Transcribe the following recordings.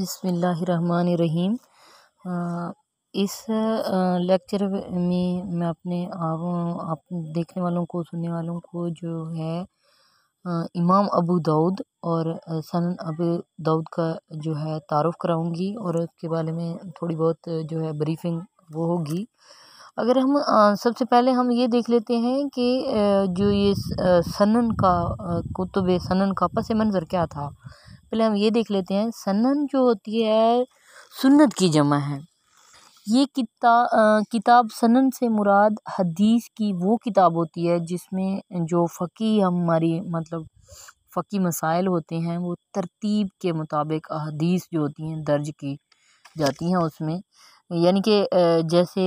बिसमीम इस लेक्चर में मैं अपने आप आप देखने वालों को सुनने वालों को जो है इमाम अबू दाऊद और सन अबू दाऊद का जो है तारफ़ कराऊंगी और उसके बारे में थोड़ी बहुत जो है ब्रीफिंग वो होगी अगर हम सबसे पहले हम ये देख लेते हैं कि जो ये सनन का कुतुब सनन का पस मंज़र क्या था पहले हम ये देख लेते हैं सनन जो होती है सुन्नत की जमा है ये किता किताब सनन से मुराद हदीस की वो किताब होती है जिसमें जो फ़की हमारी मतलब फ़की मसाइल होते हैं वो तरतीब के मुताबिक अदीस जो होती हैं दर्ज की जाती हैं उसमें यानी कि जैसे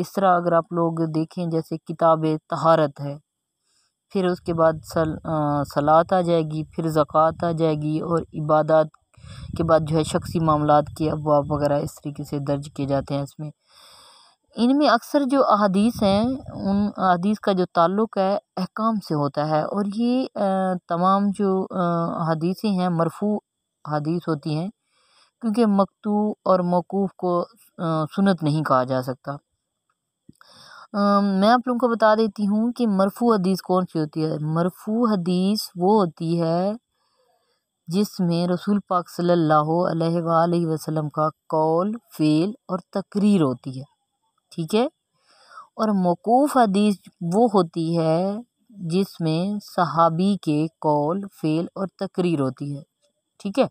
इस तरह अगर आप लोग देखें जैसे किताब तहारत है फिर उसके बाद सल सलात आ जाएगी फिर ज़क़़ात आ जाएगी और इबादत के बाद जो है शख़्सी मामला के अफवाब वगैरह इस तरीके से दर्ज किए जाते हैं इसमें इनमें अक्सर जो अदीस हैं उन अदीस का जो ताल्लुक़ है अहकाम से होता है और ये तमाम जो अदीसें हैं मरफू अदीस होती हैं क्योंकि मकतू और मौक़ूफ़ को सुनत नहीं कहा जा सकता मैं आप लोगों को बता देती हूँ कि मरफू हदीस कौन सी होती है मरफू हदीस वो होती है जिसमें रसूल पाक सल्लल्लाहु अलैहि वसल्लम का कौल फेल और तकरीर होती है ठीक है और मौकूफ़ हदीस वो होती है जिसमें सहाबी के कौल फेल और तकरीर होती है ठीक है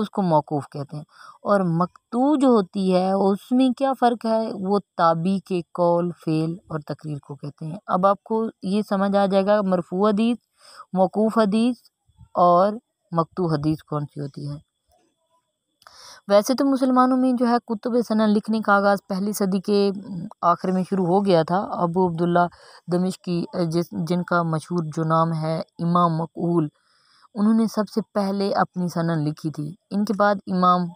उसको मौक़ूफ़ कहते हैं और मकतू जो होती है उसमें क्या फ़र्क है वो ताबी के कौल फ़ेल और तकरीर को कहते हैं अब आपको ये समझ आ जाएगा मरफ़ू हदीस मौक़ूफ़ हदीस और मकतू हदीस कौन सी होती है वैसे तो मुसलमानों में जो है कुतुब सना लिखने का आगाज़ पहली सदी के आखिर में शुरू हो गया था अबू अब्दुल्ला दमिश की जिस जिनका मशहूर जो नाम है इमाम मकूल उन्होंने सबसे पहले अपनी सनन लिखी थी इनके बाद इमाम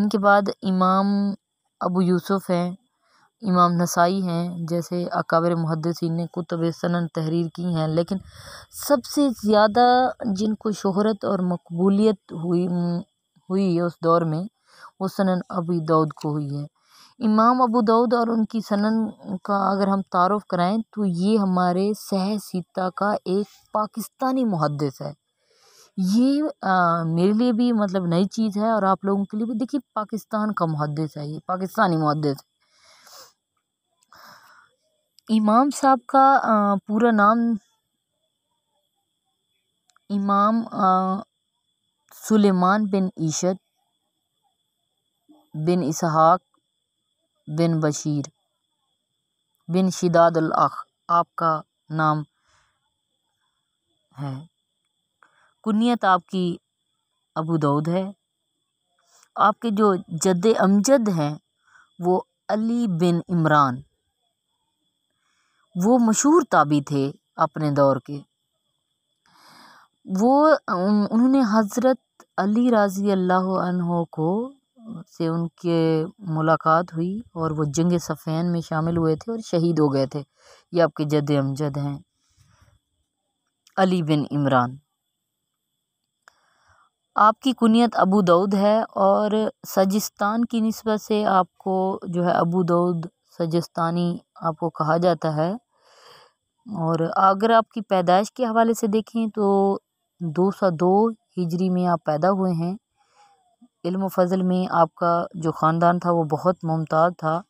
इनके बाद इमाम अबू यूसुफ़ हैं इमाम नसाई हैं जैसे अकाबर मुहदसिन ने कुतब सनन तहरीर की हैं लेकिन सबसे ज़्यादा जिनको शोहरत और मकबूलियत हुई हुई है उस दौर में वो सनन अबी दाऊद को हुई है इमाम अबू दाऊद और उनकी सनन का अगर हम तारफ़ कराएँ तो ये हमारे सह का एक पाकिस्तानी मुहदस है ये आ, मेरे लिए भी मतलब नई चीज़ है और आप लोगों के लिए भी देखिए पाकिस्तान का मुहदस है ये पाकिस्तानी मुहदस इमाम साहब का आ, पूरा नाम इमाम सुलेमान बिन ईशत बिन इसहाक बिन बशीर बिन शिदाद अख आपका नाम है कुनीत आपकी अबू दाऊद है आपके जो जद अमजद हैं वो अली बिन इमरान वो मशहूर ताबी थे अपने दौर के वो उन्होंने हज़रत अली राज़ी अल्लाह को से उनके मुलाकात हुई और वो जंग सफ़ैन में शामिल हुए थे और शहीद हो गए थे ये आपके जद अमजद हैं अली बिन इमरान आपकी कुनियत अबू दाऊद है और सजिस्तान की नस्बत से आपको जो है अबू दाऊद सजिस्तानी आपको कहा जाता है और अगर आपकी पैदाइश के हवाले से देखें तो दो सौ दो हिजरी में आप पैदा हुए हैं इल्म फजल में आपका जो ख़ानदान था वो बहुत मुमताज़ था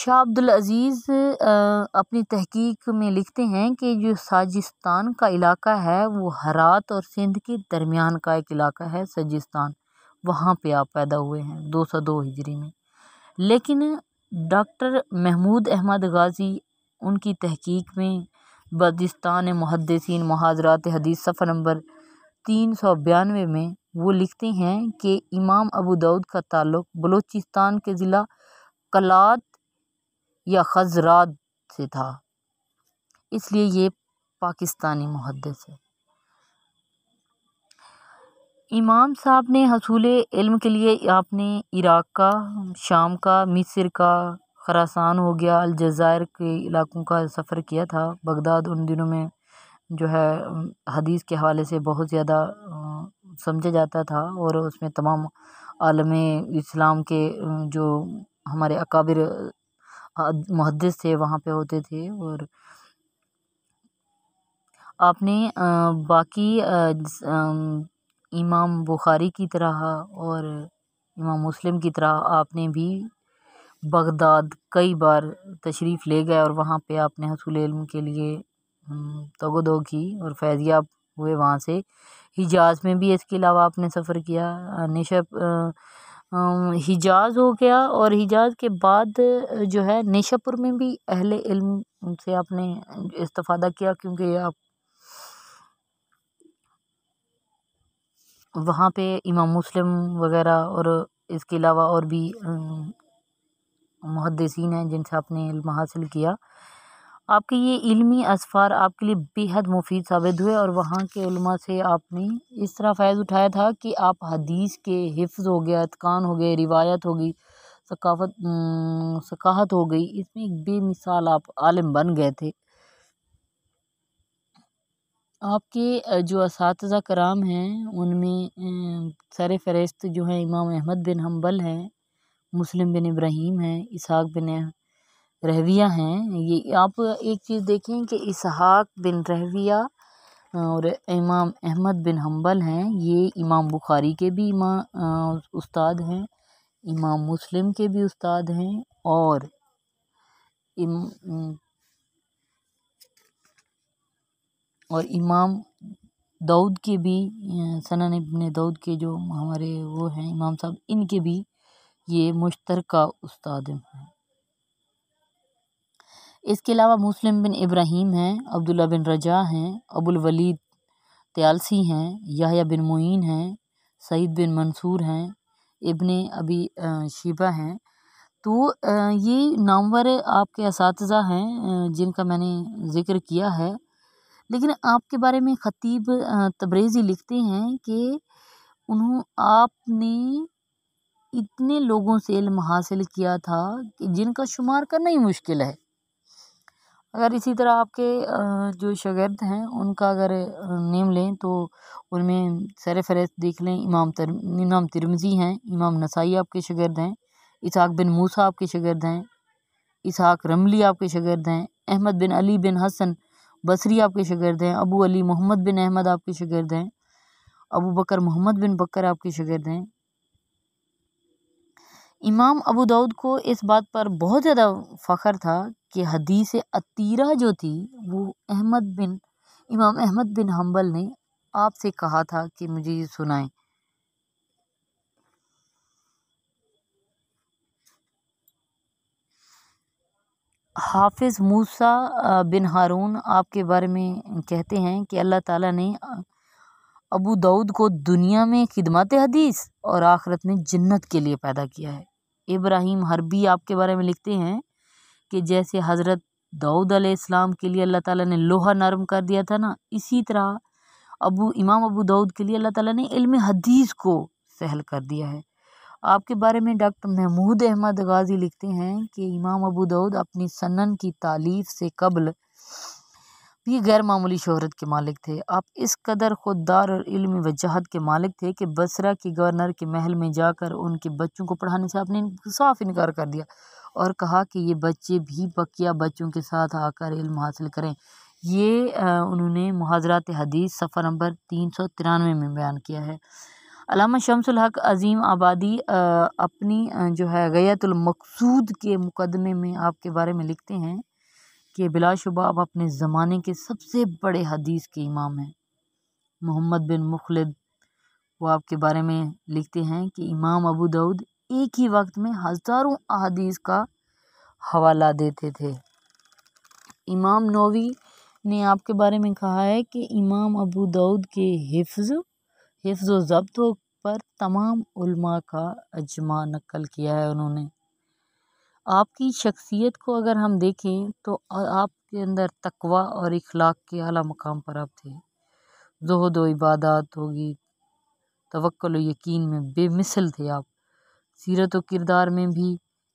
शाह अब्दुल अज़ीज़ अपनी तहकीक में लिखते हैं कि जो साजिस्तान का इलाका है वो हरात और सिंध के दरमियान का एक इलाका है सजिस्तान वहाँ पे आप पैदा हुए हैं दो सौ दो हिजरी में लेकिन डॉक्टर महमूद अहमद गाज़ी उनकी तहकीक में बदिस्तान मुहदसिन महाजरात हदीस सफ़र नंबर तीन सौ बयानवे में वो लिखते हैं कि इमाम अबू दाऊद का ताल्लुक बलूचिस्तान के ज़िला कलात या खजरात से था इसलिए ये पाकिस्तानी मुहदस है इमाम साहब ने हसूल इल्म के लिए आपने इराक़ का शाम का मिस्र का खरासान हो गया अलजायर के इलाकों का सफ़र किया था बगदाद उन दिनों में जो है हदीस के हवाले से बहुत ज़्यादा समझा जाता था और उसमें तमाम आलम इस्लाम के जो हमारे अकाबिर मुहदस थे वहाँ पे होते थे और आपने बाकी इमाम बुखारी की तरह और इमाम मुस्लिम की तरह आपने भी बगदाद कई बार तशरीफ़ ले गए और वहाँ पे आपने हसूल इल्म के लिए हम्म, तगोदो की और फैज़ियाब हुए वहाँ से हिजाज़ में भी इसके अलावा आपने सफ़र किया निशब हिजाज़ हो गया और हिजाज़ के बाद जो है निशापुर में भी अहले इल्म से आपने इस्तफ़ादा किया क्योंकि आप वहाँ पे इमाम मुस्लिम वगैरह और इसके अलावा और भी मुहदसिन हैं जिनसे आपने इल्म हासिल किया आपके ये इल्मी असफ़ार आपके लिए बेहद मुफीद साबित हुए और वहाँ के उल्मा से आपने इस तरह फ़ैज़ उठाया था कि आप हदीस के हिफ्ज़ हो गया अतकान हो गए रिवायत हो गई सकाफ़त सकाहत हो गई इसमें एक बेमिसाल आप आलिम बन गए थे आपके जो इस कराम हैं उनमें सर फ़हरिस्त जो हैं इमाम अहमद बिन हम्बल हैं मुस्लिम बिन इब्राहिम हैं इसहाक़ बिन रहविया हैं ये आप एक चीज़ देखें कि इसहाक बिन रहविया और इमाम अहमद बिन हम्बल हैं ये इमाम बुखारी के भी इमाम उस्ताद हैं इमाम मुस्लिम के भी उस्ताद हैं और इम और इमाम दाऊद के भी सनन इब्ने दाऊद के जो हमारे वो हैं इमाम साहब इनके भी ये मुश्तरका उस्ताद हैं इसके अलावा मुस्लिम बिन इब्राहिम हैं अब्दुल्ला बिन रजा हैं अबुल वलीद त्यालसी हैं याहया बिन मोइन हैं सईद बिन मंसूर हैं इबन अबी शिबा हैं तो ये नामवर आपके इस हैं जिनका मैंने ज़िक्र किया है लेकिन आपके बारे में ख़तीब तब्रेज़ी लिखते हैं कि उन्हों आपने इतने लोगों से इल्म हासिल किया था कि जिनका शुमार करना ही मुश्किल है अगर इसी तरह आपके जो शगर्द हैं उनका अगर नेम लें तो उनमें सर फहरस्त देख लें इमाम तर इमाम तिरमजी हैं इमाम नसाई आपके शगर्द हैं इसहाक़ बिन मूसा आपके शगर्द हैं इसहाक़ रमली आपके शगर्द हैं अहमद बिन अली बिन हसन बसरी आपके शगर्द हैं अबू अली मोहम्मद बिन अहमद आपके शगर्द हैं अबू बकर मोहम्मद बिन बकर आपके शगर्द हैं इमाम अबू दाऊद को इस बात पर बहुत ज़्यादा फ़ख्र था कि हदीस अतीरा जो थी वो अहमद बिन इमाम अहमद बिन हम्बल ने आपसे कहा था कि मुझे ये सुनाएं हाफिज़ मूसा बिन हारून आपके बारे में कहते हैं कि अल्लाह ताला ने अबू दाऊद को दुनिया में खिदमत हदीस और आखरत में जन्नत के लिए पैदा किया है इब्राहीम हरबी आपके बारे में लिखते हैं कि जैसे हज़रत दाऊद अलैहिस्सलाम के लिए अल्लाह ताला ने लोहा नरम कर दिया था ना इसी तरह अबू इमाम अबू दाऊद के लिए अल्लाह ताला ने इल्म हदीस को सहल कर दिया है आपके बारे में डॉक्टर महमूद अहमद गाज़ी लिखते हैं कि इमाम अबू दाऊद अपनी सनन की तालीफ से कबल भी गैर मामूली के मालिक थे आप इस कदर खुददार और इल्मी वजाहत के मालिक थे कि बसरा के गवर्नर के महल में जाकर उनके बच्चों को पढ़ाने से आपने साफ इनकार कर दिया और कहा कि ये बच्चे भी बकिया बच्चों के साथ आकर इल्म हासिल करें ये उन्होंने महाजरात हदीस सफ़र नंबर तीन सौ तिरानवे में बयान किया है अलामा शमसुल हक अजीम आबादी अपनी जो है गैतुल मकसूद के मुकदमे में आपके बारे में लिखते हैं कि बिलाशुबा आप अपने ज़माने के सबसे बड़े हदीस के इमाम हैं मोहम्मद बिन मुखलद वो आपके बारे में लिखते हैं कि इमाम अबू दाऊद एक ही वक्त में हज़ारों अदीस का हवाला देते थे इमाम नोवी ने आपके बारे में कहा है कि इमाम अबू दाऊद के हिफ्ज़ हिफ्ज़ ज़ब्तों पर तमाम उल्मा का अजमा नकल किया है उन्होंने आपकी शख्सियत को अगर हम देखें तो आपके अंदर तकवा और इखलाक के अला मकाम पर आप थे जहद व इबादत होगी तवक्ल यकीन में बेमिसल थे आप सीरत व किरदार में भी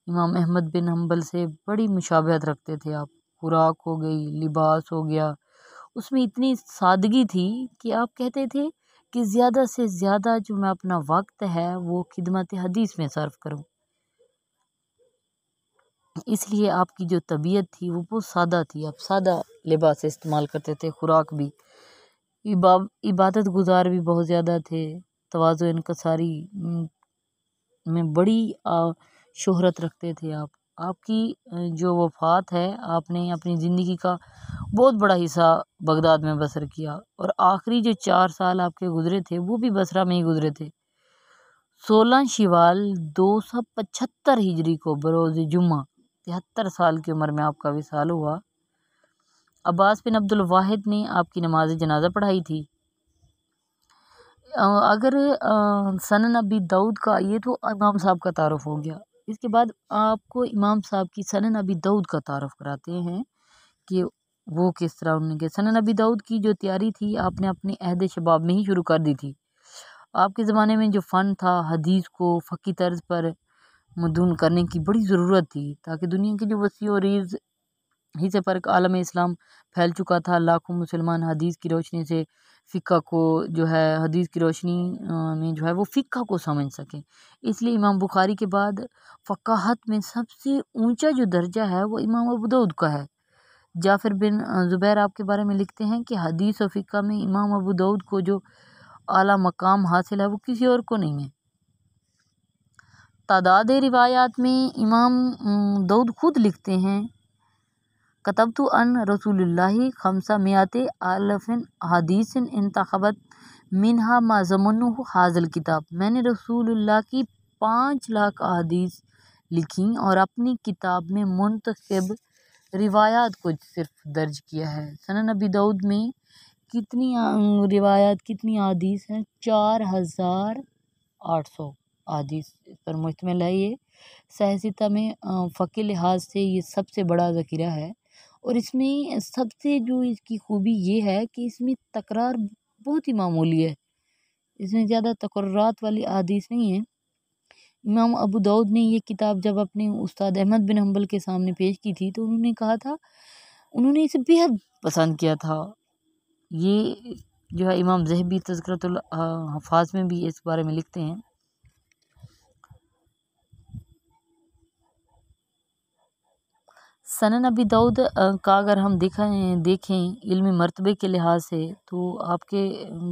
इमाम अहमद बिन हम्बल से बड़ी मुशाबहत रखते थे आप खुराक हो गई लिबास हो गया उसमें इतनी सादगी थी कि आप कहते थे कि ज़्यादा से ज़्यादा जो मैं अपना वक्त है वो खिदमत हदीस में सर्व करूँ इसलिए आपकी जो तबीयत थी वो बहुत सादा थी आप सादा लिबास इस्तेमाल करते थे खुराक भी इबा इबादत गुज़ार भी बहुत ज़्यादा थे तोज़ो इनकसारी में बड़ी शोहरत रखते थे आप आपकी जो वफ़ात है आपने अपनी ज़िंदगी का बहुत बड़ा हिस्सा बगदाद में बसर किया और आखिरी जो चार साल आपके गुज़रे थे वो भी बसरा में ही गुज़रे थे सोलह शिवाल दो सौ पचहत्तर हिजरी को बरोज़ जुम्मा तिहत्तर साल की उम्र में आपका विसाल हुआ अब्बास बिन अब्दुल वाहिद ने आपकी नमाज जनाजा पढ़ाई थी अगर सन नबी दाऊद का ये तो इमाम साहब का तारफ़ हो गया इसके बाद आपको इमाम साहब की सन नबी दाऊद का तारफ़ कराते हैं कि वो किस तरह उनके सन नबी दाऊद की जो तैयारी थी आपने अपने अहद शबाब में ही शुरू कर दी थी आपके ज़माने में जो फ़न था हदीस को फ़की तर्ज पर मदून करने की बड़ी ज़रूरत थी ताकि दुनिया की जो वसी और रीज़ ही से पर आलम इस्लाम फैल चुका था लाखों मुसलमान हदीस की रोशनी से फ़िका को जो है हदीस की रोशनी में जो है वो फ़िका को समझ सकें इसलिए इमाम बुखारी के बाद फ़काहत में सबसे ऊंचा जो दर्जा है वो इमाम अबूदाऊद का है जाफिर बिन ज़ुबैर आपके बारे में लिखते हैं कि हदीस और फ़िका में इमाम अबूदाऊद को जो आला मकाम हासिल है वो किसी और को नहीं है तादाद रिवायात में इमाम दाऊद खुद लिखते हैं कतब तो अन रसूल खमसा मियात आलफिन हदीस इंतबत मिनहा माजमन हाजल किताब मैंने रसूल की पाँच लाख अदीस लिखी और अपनी किताब में मुंतब रिवायात को सिर्फ दर्ज किया है सन नबी दाऊद में कितनी रिवायात कितनी अदीस हैं चार हज़ार आठ सौ आदि पर मुश्तम है ये साहसिकता में फ़के लिहाज से ये सबसे बड़ा ज़ख़ीरा है और इसमें सबसे जो इसकी ख़ूबी ये है कि इसमें तकरार बहुत ही मामूली है इसमें ज़्यादा तकरारात वाली आदिस नहीं है इमाम अबू दाऊद ने यह किताब जब अपने उस्ताद अहमद बिन हम्बल के सामने पेश की थी तो उन्होंने कहा था उन्होंने इसे बेहद पसंद किया था ये जो है इमाम जहबी तस्करतुल हफाज में भी इस बारे में लिखते हैं सन नबी दाऊद का अगर हम दिखें देखें इल्मी मरतबे के लिहाज से तो आपके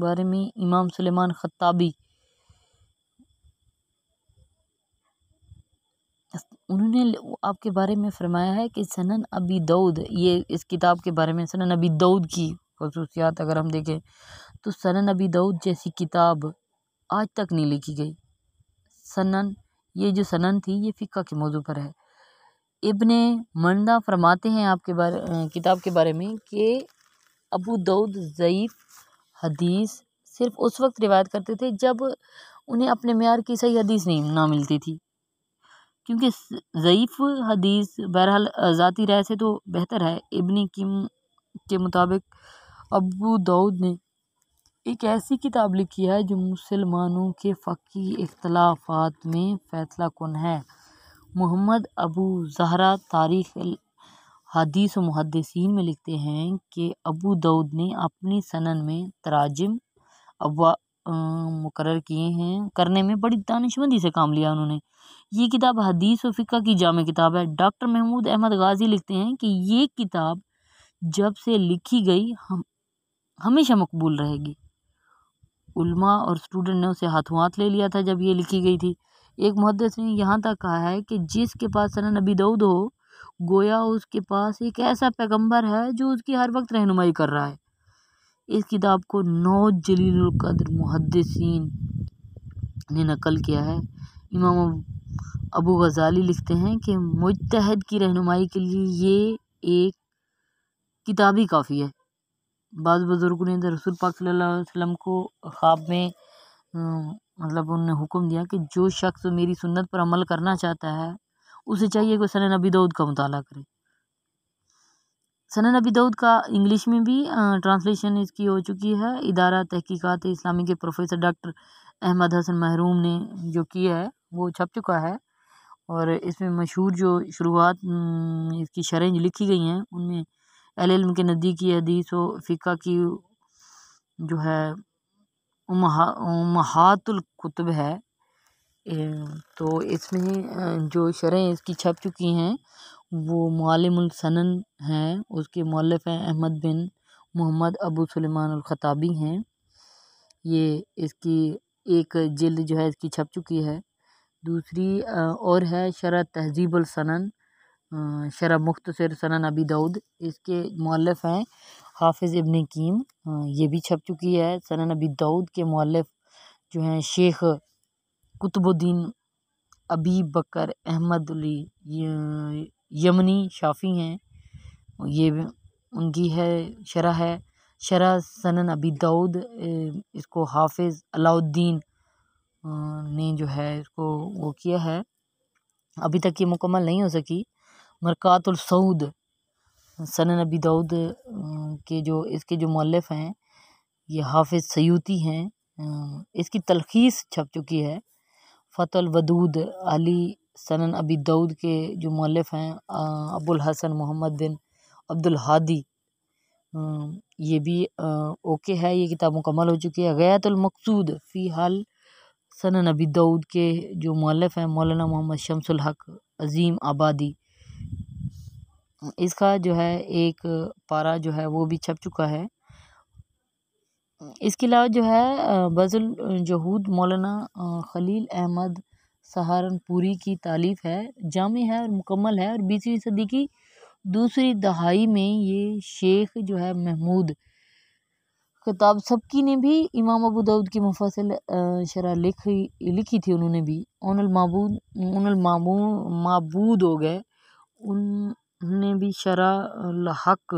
बारे में इमाम सुलेमान ख़त्ताबी उन्होंने आपके बारे में फरमाया है कि सनन अबी दाऊद ये इस किताब के बारे में सनन अबी दाऊद की खसूसियात अगर हम देखें तो सनन अबी दाऊद जैसी किताब आज तक नहीं लिखी गई सनन ये जो सनन थी ये फ़िका के मौजू पर है इब्न मंदा फरमाते हैं आपके बारे किताब के बारे में कि अबू दाऊद ज़ईफ़ हदीस सिर्फ उस वक्त रिवायत करते थे जब उन्हें अपने मैार की सही हदीस नहीं ना मिलती थी क्योंकि ज़ईफ़ हदीस बहरहाल ज़ाती राय से तो बेहतर है इब्न किम के मुताबिक अबू दाऊद ने एक ऐसी किताब लिखी है जो मुसलमानों के फ़की इख्तलाफात में फ़ैसला कन है मोहम्मद अबू ज़हरा तारीख़ हदीस मुहदसिन में लिखते हैं कि अबू दाऊद ने अपनी सनन में तराजम अबा मुकर किए हैं करने में बड़ी दानशमंदी से काम लिया उन्होंने ये किताब हदीस व फ़िका की जाम किताब है डॉक्टर महमूद अहमद गाजी लिखते हैं कि ये किताब जब से लिखी गई हम हमेशा मकबूल रहेगी उलमा और स्टूडेंट ने उसे हाथों हाथ ले लिया था जब ये लिखी गई थी एक मुहदस ने यहाँ तक कहा है कि जिसके पास सना नबी दऊद हो गोया उसके पास एक ऐसा पैगंबर है जो उसकी हर वक्त रहनुमाई कर रहा है इस किताब को नौ जलीलकद्र मुहदसिन ने नकल किया है इमाम अबू गज़ाली लिखते हैं कि मुतहद की रहनुमाई के लिए ये एक किताब ही काफ़ी है बाद बुज़ुर्गों ने रसूल पाक सल्लल्लाहु अलैहि वसल्लम को ख्वाब में मतलब उन्होंने हुक्म दिया कि जो शख्स मेरी सुन्नत पर अमल करना चाहता है उसे चाहिए कि सन नबी दाऊद का मताल करे सन नबी दाऊद का इंग्लिश में भी ट्रांसलेशन इसकी हो चुकी है इदारा तहकीक़ात इस्लामी के प्रोफेसर डॉक्टर अहमद हसन महरूम ने जो किया है वो छप चुका है और इसमें मशहूर जो शुरुआत इसकी शरें लिखी गई हैं उनमें एल के नदी की हदीस व फ़िका की जो है उमहा उमहातुल कुतुब है तो इसमें जो शरह इसकी छप चुकी हैं वो मालमसन हैं उसके मौलफ़ हैं अहमद बिन मोहम्मद अबू सुलेमान ख़ताबी हैं ये इसकी एक जल्द जो है इसकी छप चुकी है दूसरी और है शरा तहजीबुलसनन शरा मुख्तर सनन अबी दाऊद इसके मौलफ़ हैं हाफिज़ इबन कीम ये भी छप चुकी है सन नबी दाऊद के मौलफ जो हैं शेख कुतुबुद्दीन अबी बकर अहमद यमनी शाफ़ी हैं ये उनकी है शरह है शरह सनन अबी दाऊद इसको हाफिज़ अलाउद्दीन ने जो है इसको वो किया है अभी तक ये मुकम्मल नहीं हो सकी मरक़ातुलसूद सन नबी दाऊद के जो इसके जो मौलफ़ हैं ये हाफिज़ सयूती हैं इसकी तलखीस छप चुकी है फ़तल वदूद अली सन अबी दाऊद के जो मौलफ़ हैं अबुल हसन मोहम्मद बिन अब्दुल हादी ये भी ओके है ये किताब मुकम्मल हो चुकी है गयातुलमकसूद फ़ी हाल सन नबी दाऊद के जो मौलफ़ हैं मौलाना मोहम्मद शमसुल हक अज़ीम आबादी इसका जो है एक पारा जो है वो भी छप चुका है इसके अलावा जो है बज़ुल जहूद मौलाना खलील अहमद सहारनपुरी की तालीफ है जाम है और मुकम्मल है और बीसवीं सदी की दूसरी दहाई में ये शेख जो है महमूद किताब सबकी ने भी इमाम अबू दाऊद की मुफसल शरा लिखी लिखी थी उन्होंने भी उनमाबूद उनमाबू मबूद हो गए उन ने भी शरा हक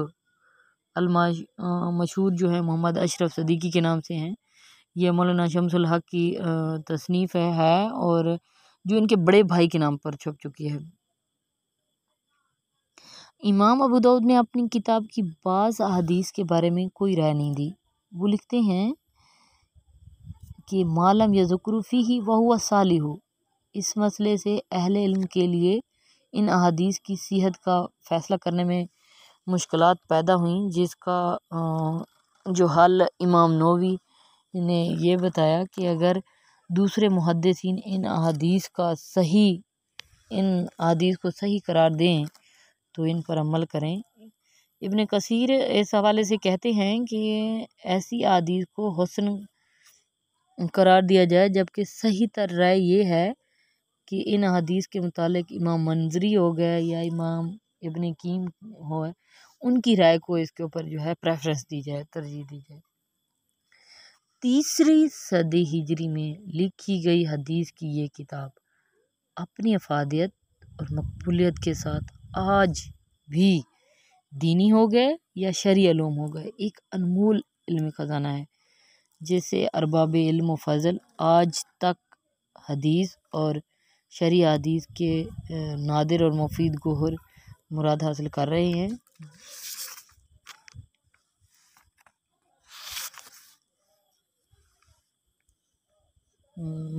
मशहूर जो है मोहम्मद अशरफ सदीकी के नाम से हैं ये मौलाना शमसुल हक की तसनीफ़ है, है और जो इनके बड़े भाई के नाम पर छप चुकी है इमाम अबू दाऊद ने अपनी किताब की बाज़ अदीस के बारे में कोई राय नहीं दी वो लिखते हैं कि मालम या ज़क्रूफ़ी ही वह हुआ साली हो इस मसले से अहल इल्म के लिए इन अदीस की सेहत का फ़ैसला करने में मुश्किल पैदा हुई जिसका जो हल इमाम नोवी ने यह बताया कि अगर दूसरे मुहदसिन इन अदीस का सही इन अदीस को सही करार दें तो इन पर अमल करें इबन कसीर इस हवाले से कहते हैं कि ऐसी अदीस को हसन करार दिया जाए जबकि सही तर राय ये है कि इन हदीस के मुतालिक इमाम मंजरी हो गए या इमाम इबन कीम हो उनकी राय को इसके ऊपर जो है प्रेफरेंस दी जाए तरजीह दी जाए तीसरी सदी हिजरी में लिखी गई हदीस की ये किताब अपनी अफादियत और मकबूलीत के साथ आज भी दीनी हो गए या शरी आलूम हो गए एक अनमोल इल्म ख़जाना है जैसे अरबाब इल्म फजल आज तक हदीस और शरी अदीस के नादिर और मुफीद गोहर मुराद हासिल कर रहे हैं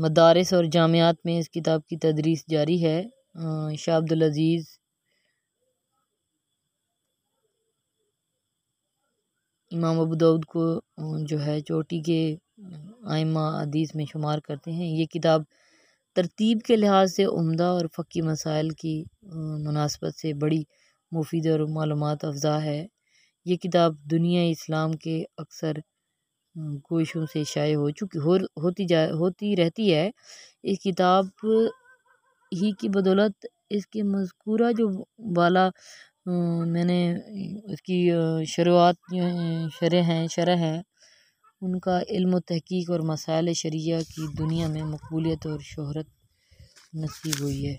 मदारस और जामियात में इस किताब की तदरीस जारी है शाह अब्दुल अज़ीज़ इमाम अबू दाऊद को जो है चोटी के आयमा अदीस में शुमार करते हैं ये किताब तरतीब के लिहाज से उम्दा और फ़क़ी मसाइल की मुनासबत से बड़ी मुफीद और मालूम अफ़ज़ा है ये किताब दुनिया इस्लाम के अक्सर कोशों से शाये हो चुकी हो होती जा होती रहती है इस किताब ही की बदौलत इसके मजकूरा जो वाला मैंने इसकी शुरुआत शरह हैं शरह हैं उनका इल्म तहक़ीक़ और मसाइल शरिया की दुनिया में मकबूलियत और शोहरत नसीब हुई है